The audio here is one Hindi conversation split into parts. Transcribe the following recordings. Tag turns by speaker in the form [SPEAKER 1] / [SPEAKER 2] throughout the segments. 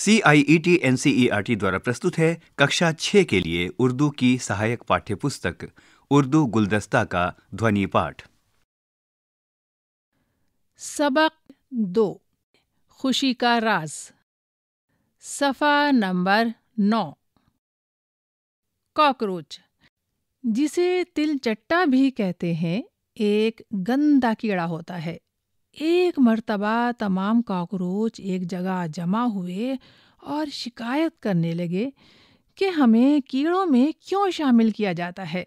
[SPEAKER 1] C I E T N C E R T द्वारा प्रस्तुत है कक्षा छः के लिए उर्दू की सहायक पाठ्यपुस्तक उर्दू गुलदस्ता का ध्वनि पाठ सबक दो खुशी का राज सफ़ा नंबर नौ कॉकरोच जिसे तिलचट्टा भी कहते हैं एक गंदा कीड़ा होता है एक मर्तबा तमाम कॉकरोच एक जगह जमा हुए और शिकायत करने लगे कि हमें कीड़ों में क्यों शामिल किया जाता है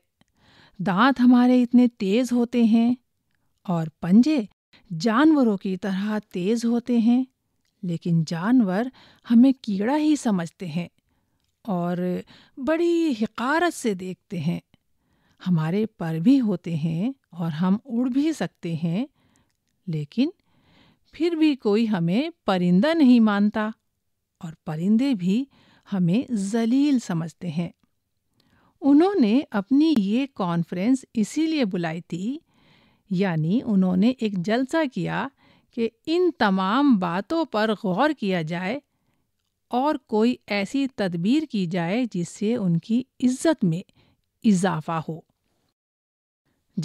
[SPEAKER 1] दांत हमारे इतने तेज होते हैं और पंजे जानवरों की तरह तेज होते हैं लेकिन जानवर हमें कीड़ा ही समझते हैं और बड़ी हकारत से देखते हैं हमारे पर भी होते हैं और हम उड़ भी सकते हैं लेकिन फिर भी कोई हमें परिंदा नहीं मानता और परिंदे भी हमें जलील समझते हैं उन्होंने अपनी ये कॉन्फ्रेंस इसीलिए बुलाई थी यानी उन्होंने एक जलसा किया कि इन तमाम बातों पर गौर किया जाए और कोई ऐसी तदबीर की जाए जिससे उनकी इज्जत में इजाफा हो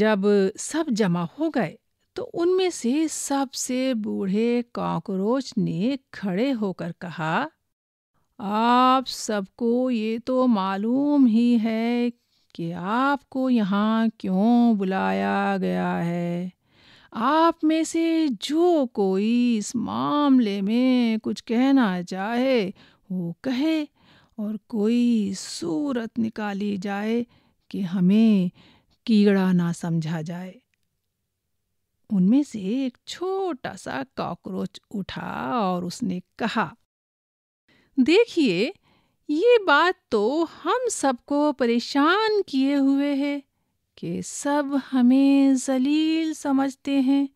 [SPEAKER 1] जब सब जमा हो गए तो उनमें से सबसे बूढ़े कॉकरोच ने खड़े होकर कहा आप सबको ये तो मालूम ही है कि आपको यहाँ क्यों बुलाया गया है आप में से जो कोई इस मामले में कुछ कहना चाहे वो कहे और कोई सूरत निकाली जाए कि हमें कीड़ा ना समझा जाए उनमें से एक छोटा सा कॉकरोच उठा और उसने कहा देखिए ये बात तो हम सबको परेशान किए हुए है कि सब हमें जलील समझते हैं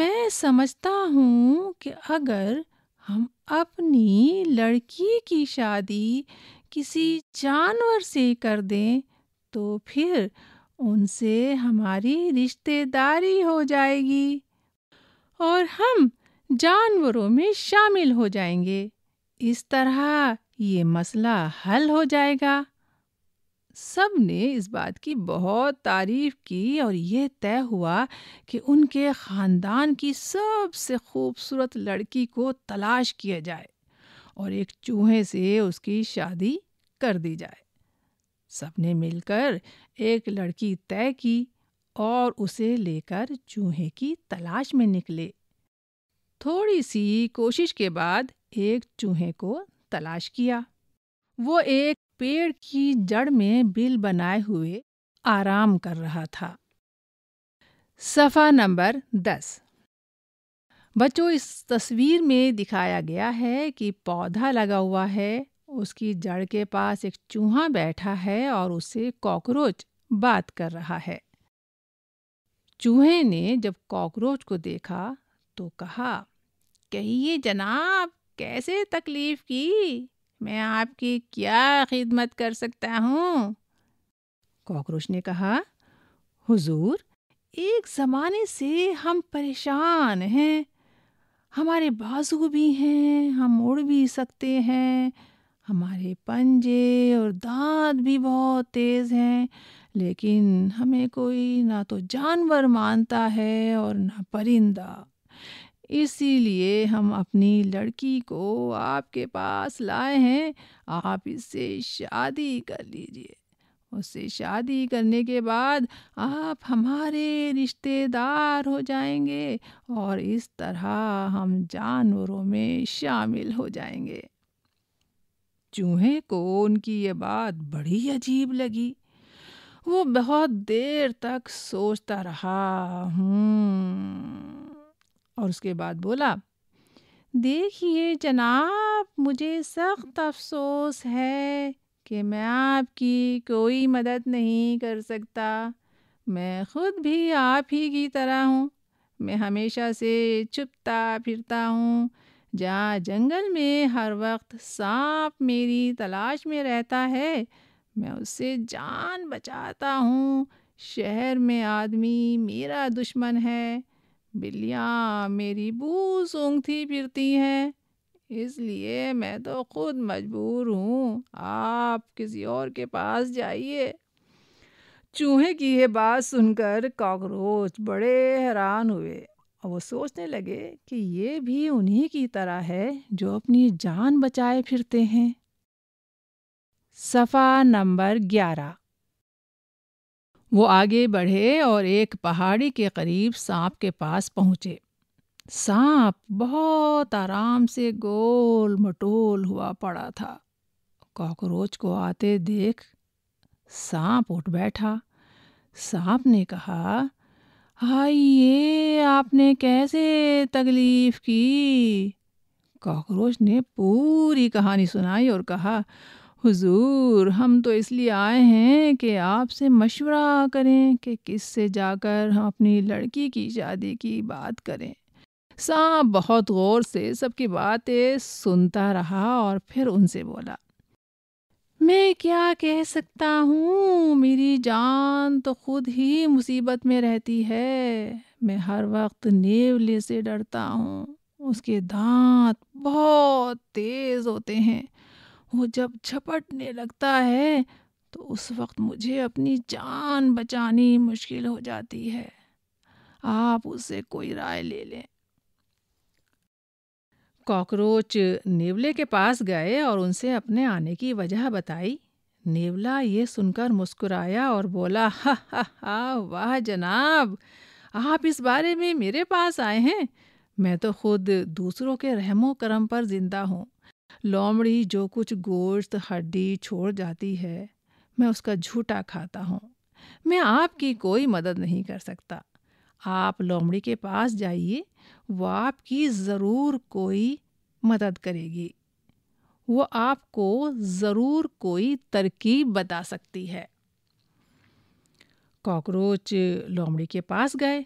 [SPEAKER 1] मैं समझता हूँ कि अगर हम अपनी लड़की की शादी किसी जानवर से कर दें तो फिर उनसे हमारी रिश्तेदारी हो जाएगी और हम जानवरों में शामिल हो जाएंगे इस तरह ये मसला हल हो जाएगा सब ने इस बात की बहुत तारीफ की और यह तय हुआ कि उनके ख़ानदान की सबसे खूबसूरत लड़की को तलाश किया जाए और एक चूहे से उसकी शादी कर दी जाए सबने मिलकर एक लड़की तय की और उसे लेकर चूहे की तलाश में निकले थोड़ी सी कोशिश के बाद एक चूहे को तलाश किया वो एक पेड़ की जड़ में बिल बनाए हुए आराम कर रहा था सफ़ा नंबर दस बच्चों इस तस्वीर में दिखाया गया है कि पौधा लगा हुआ है उसकी जड़ के पास एक चूहा बैठा है और उससे कॉकरोच बात कर रहा है चूहे ने जब कॉकरोच को देखा तो कहा कहिए जनाब कैसे तकलीफ की मैं आपकी क्या खिदमत कर सकता हूँ कॉकरोच ने कहा हुजूर एक ज़माने से हम परेशान हैं हमारे बाजू भी हैं हम उड़ भी सकते हैं हमारे पंजे और दांत भी बहुत तेज़ हैं लेकिन हमें कोई ना तो जानवर मानता है और ना परिंदा इसीलिए हम अपनी लड़की को आपके पास लाए हैं आप इससे शादी कर लीजिए उससे शादी करने के बाद आप हमारे रिश्तेदार हो जाएंगे और इस तरह हम जानवरों में शामिल हो जाएंगे चूहे को उनकी ये बात बड़ी अजीब लगी वो बहुत देर तक सोचता रहा हम्म, और उसके बाद बोला देखिए जनाब मुझे सख्त अफसोस है कि मैं आपकी कोई मदद नहीं कर सकता मैं ख़ुद भी आप ही की तरह हूँ मैं हमेशा से चुपता फिरता हूँ जहाँ जंगल में हर वक्त सांप मेरी तलाश में रहता है मैं उससे जान बचाता हूँ शहर में आदमी मेरा दुश्मन है बिल्लियाँ मेरी बू सूंघती फिरती हैं इसलिए मैं तो खुद मजबूर हूँ आप किसी और के पास जाइए चूहे की ये बात सुनकर कॉकरोच बड़े हैरान हुए और वो सोचने लगे कि ये भी उन्हीं की तरह है जो अपनी जान बचाए फिरते हैं सफ़ा नंबर ग्यारह वो आगे बढ़े और एक पहाड़ी के करीब सांप के पास पहुंचे सांप बहुत आराम से गोल मटोल हुआ पड़ा था कॉकरोच को आते देख सांप उठ बैठा सांप ने कहा हाय ये आपने कैसे तकलीफ की कॉकरोच ने पूरी कहानी सुनाई और कहा हुजूर हम तो इसलिए आए हैं कि आपसे मशवरा करें कि किस से जाकर हम अपनी लड़की की शादी की बात करें सांप बहुत गौर से सबकी बातें सुनता रहा और फिर उनसे बोला मैं क्या कह सकता हूँ मेरी जान तो खुद ही मुसीबत में रहती है मैं हर वक्त नेवले से डरता हूँ उसके दांत बहुत तेज़ होते हैं वो जब झपटने लगता है तो उस वक्त मुझे अपनी जान बचानी मुश्किल हो जाती है आप उससे कोई राय ले लें कॉकरोच नेवले के पास गए और उनसे अपने आने की वजह बताई नेवला ये सुनकर मुस्कुराया और बोला हा हा हा वाह जनाब आप इस बारे में मेरे पास आए हैं मैं तो खुद दूसरों के रहमो करम पर जिंदा हूँ लोमड़ी जो कुछ गोश्त हड्डी छोड़ जाती है मैं उसका झूठा खाता हूँ मैं आपकी कोई मदद नहीं कर सकता आप लोमड़ी के पास जाइए वो आपकी ज़रूर कोई मदद करेगी वो आपको ज़रूर कोई तरकीब बता सकती है कॉकरोच लोमड़ी के पास गए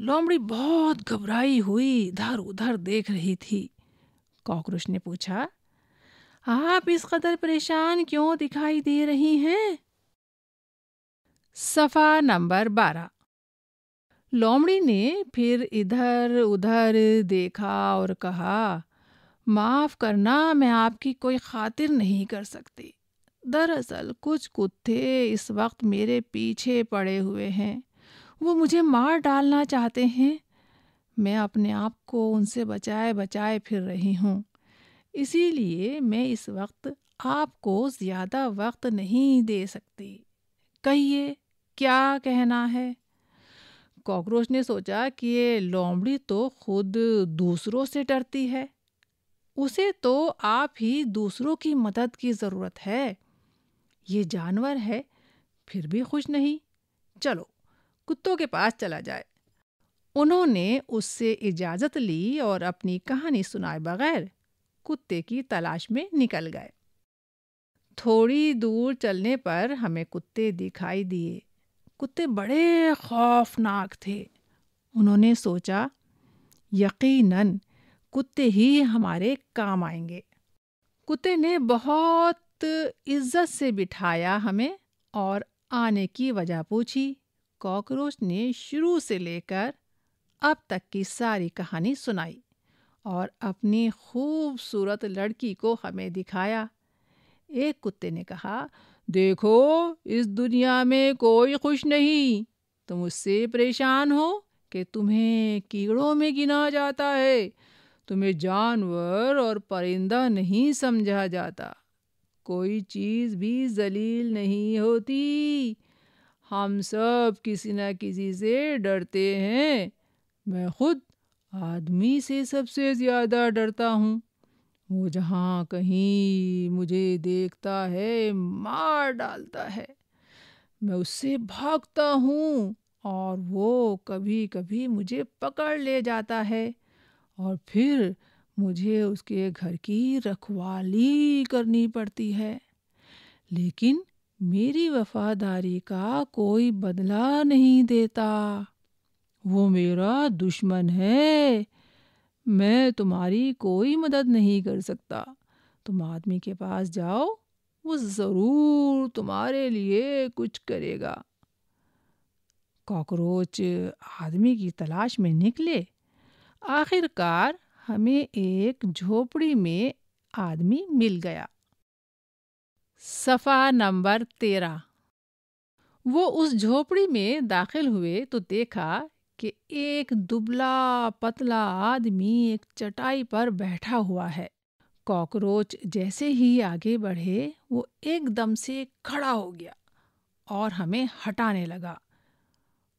[SPEAKER 1] लोमड़ी बहुत घबराई हुई इधर उधर देख रही थी कॉकरोच ने पूछा आप इस कदर परेशान क्यों दिखाई दे रही हैं सफ़ा नंबर बारह लोमड़ी ने फिर इधर उधर देखा और कहा माफ़ करना मैं आपकी कोई खातिर नहीं कर सकती दरअसल कुछ कुत्ते इस वक्त मेरे पीछे पड़े हुए हैं वो मुझे मार डालना चाहते हैं मैं अपने आप को उनसे बचाए बचाए फिर रही हूँ इसीलिए मैं इस वक्त आपको ज़्यादा वक्त नहीं दे सकती कहिए क्या कहना है कॉकरोच ने सोचा कि ये लोमड़ी तो खुद दूसरों से डरती है उसे तो आप ही दूसरों की मदद की ज़रूरत है ये जानवर है फिर भी खुश नहीं चलो कुत्तों के पास चला जाए उन्होंने उससे इजाज़त ली और अपनी कहानी सुनाए बगैर कुत्ते की तलाश में निकल गए थोड़ी दूर चलने पर हमें कुत्ते दिखाई दिए कुत्ते बड़े खौफनाक थे उन्होंने सोचा यकीनन कुत्ते ही हमारे काम आएंगे कुत्ते ने बहुत इज्जत से बिठाया हमें और आने की वजह पूछी कॉकरोच ने शुरू से लेकर अब तक की सारी कहानी सुनाई और अपनी खूबसूरत लड़की को हमें दिखाया एक कुत्ते ने कहा देखो इस दुनिया में कोई खुश नहीं तुम उससे परेशान हो कि तुम्हें कीड़ों में गिना जाता है तुम्हें जानवर और परिंदा नहीं समझा जाता कोई चीज़ भी जलील नहीं होती हम सब किसी न किसी से डरते हैं मैं खुद आदमी से सबसे ज़्यादा डरता हूँ वो जहाँ कहीं मुझे देखता है मार डालता है मैं उससे भागता हूँ और वो कभी कभी मुझे पकड़ ले जाता है और फिर मुझे उसके घर की रखवाली करनी पड़ती है लेकिन मेरी वफादारी का कोई बदला नहीं देता वो मेरा दुश्मन है मैं तुम्हारी कोई मदद नहीं कर सकता तुम आदमी के पास जाओ वो ज़रूर तुम्हारे लिए कुछ करेगा कॉकरोच आदमी की तलाश में निकले आखिरकार हमें एक झोपड़ी में आदमी मिल गया सफ़ा नंबर तेरह वो उस झोपड़ी में दाखिल हुए तो देखा कि एक दुबला पतला आदमी एक चटाई पर बैठा हुआ है कॉकरोच जैसे ही आगे बढ़े वो एकदम से खड़ा हो गया और हमें हटाने लगा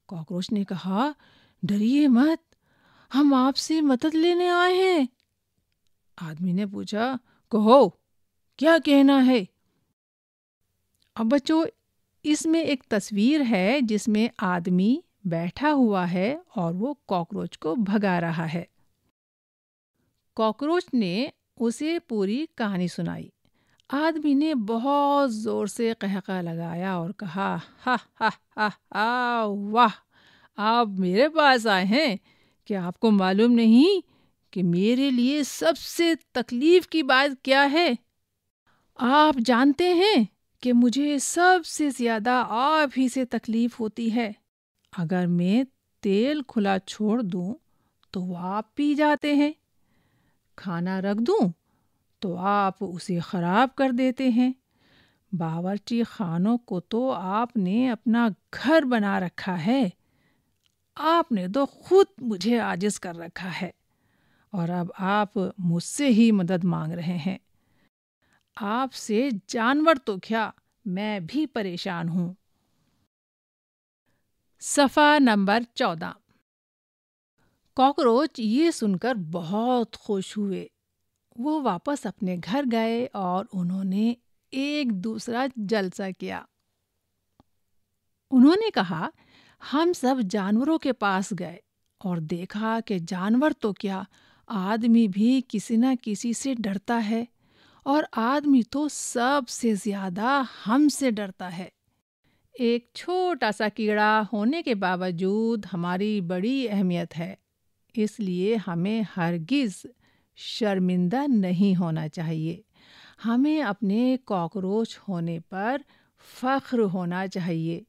[SPEAKER 1] कॉकरोच ने कहा डरिए मत हम आपसे मदद लेने आए हैं आदमी ने पूछा कहो क्या कहना है अब बच्चों इसमें एक तस्वीर है जिसमें आदमी बैठा हुआ है और वो कॉकरोच को भगा रहा है कॉकरोच ने उसे पूरी कहानी सुनाई आदमी ने बहुत ज़ोर से कहका लगाया और कहा हा हा हा हा वाह आप मेरे पास आए हैं क्या आपको मालूम नहीं कि मेरे लिए सबसे तकलीफ़ की बात क्या है आप जानते हैं कि मुझे सबसे ज़्यादा आप ही से तकलीफ़ होती है अगर मैं तेल खुला छोड़ दूं तो आप पी जाते हैं खाना रख दूं तो आप उसे ख़राब कर देते हैं बावर्ची खानों को तो आपने अपना घर बना रखा है आपने तो खुद मुझे आजिज कर रखा है और अब आप मुझसे ही मदद मांग रहे हैं आपसे जानवर तो क्या मैं भी परेशान हूँ सफ़ा नंबर चौदह कॉकरोच ये सुनकर बहुत खुश हुए वो वापस अपने घर गए और उन्होंने एक दूसरा जलसा किया उन्होंने कहा हम सब जानवरों के पास गए और देखा कि जानवर तो क्या आदमी भी किसी न किसी से डरता है और आदमी तो सबसे ज़्यादा हमसे डरता है एक छोटा सा कीड़ा होने के बावजूद हमारी बड़ी अहमियत है इसलिए हमें हरगिज़ शर्मिंदा नहीं होना चाहिए हमें अपने कॉकरोच होने पर फ़ख्र होना चाहिए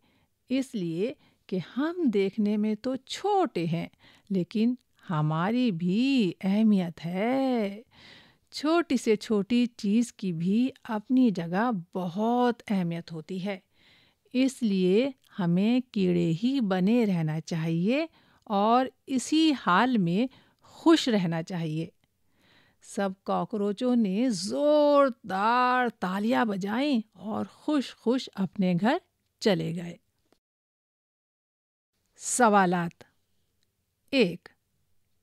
[SPEAKER 1] इसलिए कि हम देखने में तो छोटे हैं लेकिन हमारी भी अहमियत है छोटी से छोटी चीज़ की भी अपनी जगह बहुत अहमियत होती है इसलिए हमें कीड़े ही बने रहना चाहिए और इसी हाल में खुश रहना चाहिए सब कॉकरोचों ने ज़ोरदार तालियां बजाई और खुश खुश अपने घर चले गए सवालात एक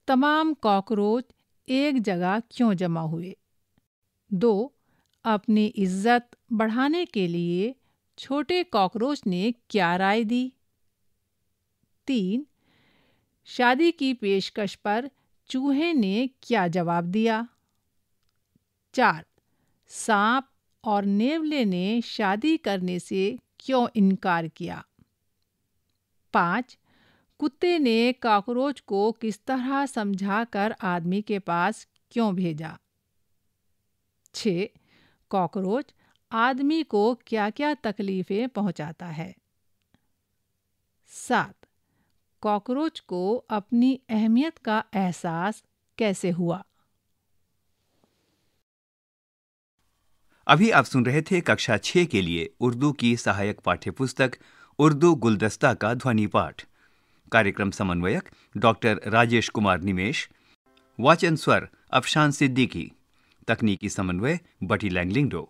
[SPEAKER 1] तमाम कॉकरोच एक जगह क्यों जमा हुए दो अपनी इज्जत बढ़ाने के लिए छोटे कॉकरोच ने क्या राय दी तीन शादी की पेशकश पर चूहे ने क्या जवाब दिया चार सांप और नेवले ने शादी करने से क्यों इनकार किया पाँच कुत्ते ने कॉकरोच को किस तरह समझाकर आदमी के पास क्यों भेजा छ कॉकरोच आदमी को क्या क्या तकलीफ़ें पहुंचाता है सात कॉकरोच को अपनी अहमियत का एहसास कैसे हुआ अभी आप सुन रहे थे कक्षा छह के लिए उर्दू की सहायक पाठ्यपुस्तक उर्दू गुलदस्ता का ध्वनि पाठ कार्यक्रम समन्वयक डॉक्टर राजेश कुमार निमेश वाचन स्वर अफशान सिद्दीकी तकनीकी समन्वय बटी लैंगलिंगडो